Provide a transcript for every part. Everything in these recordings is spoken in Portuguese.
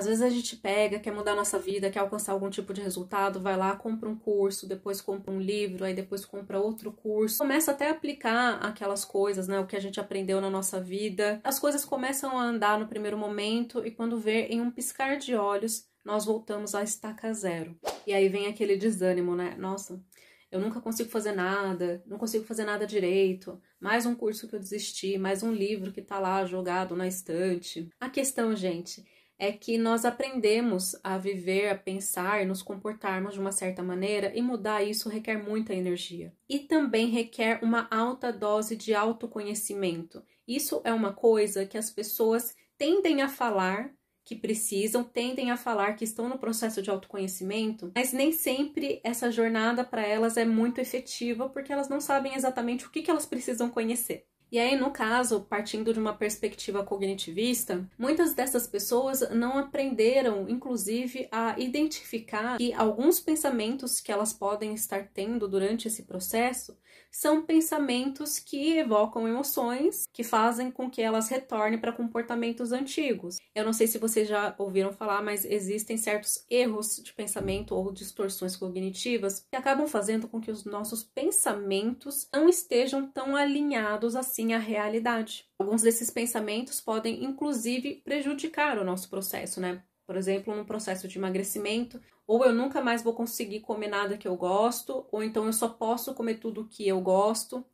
Às vezes a gente pega, quer mudar nossa vida, quer alcançar algum tipo de resultado, vai lá, compra um curso, depois compra um livro, aí depois compra outro curso. Começa até a aplicar aquelas coisas, né? O que a gente aprendeu na nossa vida. As coisas começam a andar no primeiro momento e quando vê, em um piscar de olhos, nós voltamos à estaca zero. E aí vem aquele desânimo, né? Nossa, eu nunca consigo fazer nada, não consigo fazer nada direito, mais um curso que eu desisti, mais um livro que tá lá jogado na estante. A questão, gente, é que nós aprendemos a viver, a pensar, nos comportarmos de uma certa maneira e mudar isso requer muita energia. E também requer uma alta dose de autoconhecimento. Isso é uma coisa que as pessoas tendem a falar que precisam, tendem a falar que estão no processo de autoconhecimento, mas nem sempre essa jornada para elas é muito efetiva porque elas não sabem exatamente o que, que elas precisam conhecer. E aí, no caso, partindo de uma perspectiva cognitivista, muitas dessas pessoas não aprenderam, inclusive, a identificar que alguns pensamentos que elas podem estar tendo durante esse processo são pensamentos que evocam emoções que fazem com que elas retornem para comportamentos antigos. Eu não sei se vocês já ouviram falar, mas existem certos erros de pensamento ou distorções cognitivas que acabam fazendo com que os nossos pensamentos não estejam tão alinhados assim assim a realidade. Alguns desses pensamentos podem, inclusive, prejudicar o nosso processo, né? Por exemplo, no processo de emagrecimento, ou eu nunca mais vou conseguir comer nada que eu gosto, ou então eu só posso comer tudo que eu gosto.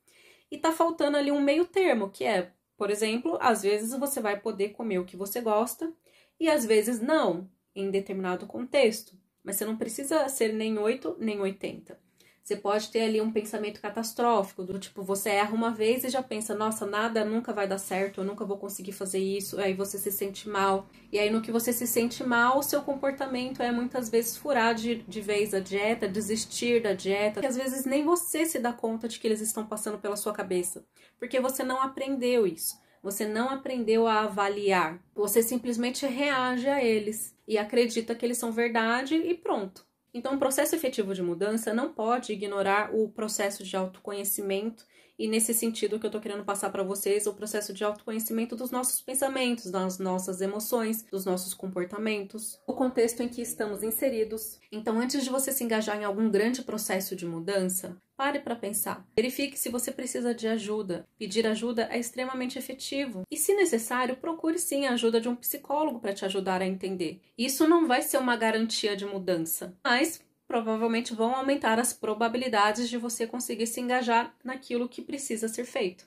E tá faltando ali um meio termo, que é, por exemplo, às vezes você vai poder comer o que você gosta e às vezes não, em determinado contexto. Mas você não precisa ser nem 8 nem 80. Você pode ter ali um pensamento catastrófico, do tipo, você erra uma vez e já pensa, nossa, nada nunca vai dar certo, eu nunca vou conseguir fazer isso, aí você se sente mal. E aí, no que você se sente mal, o seu comportamento é muitas vezes furar de, de vez a dieta, desistir da dieta, que às vezes nem você se dá conta de que eles estão passando pela sua cabeça, porque você não aprendeu isso. Você não aprendeu a avaliar. Você simplesmente reage a eles e acredita que eles são verdade e pronto. Então, o processo efetivo de mudança não pode ignorar o processo de autoconhecimento e nesse sentido que eu tô querendo passar para vocês é o processo de autoconhecimento dos nossos pensamentos, das nossas emoções, dos nossos comportamentos, o contexto em que estamos inseridos. Então, antes de você se engajar em algum grande processo de mudança, Pare para pensar. Verifique se você precisa de ajuda. Pedir ajuda é extremamente efetivo. E, se necessário, procure sim a ajuda de um psicólogo para te ajudar a entender. Isso não vai ser uma garantia de mudança, mas provavelmente vão aumentar as probabilidades de você conseguir se engajar naquilo que precisa ser feito.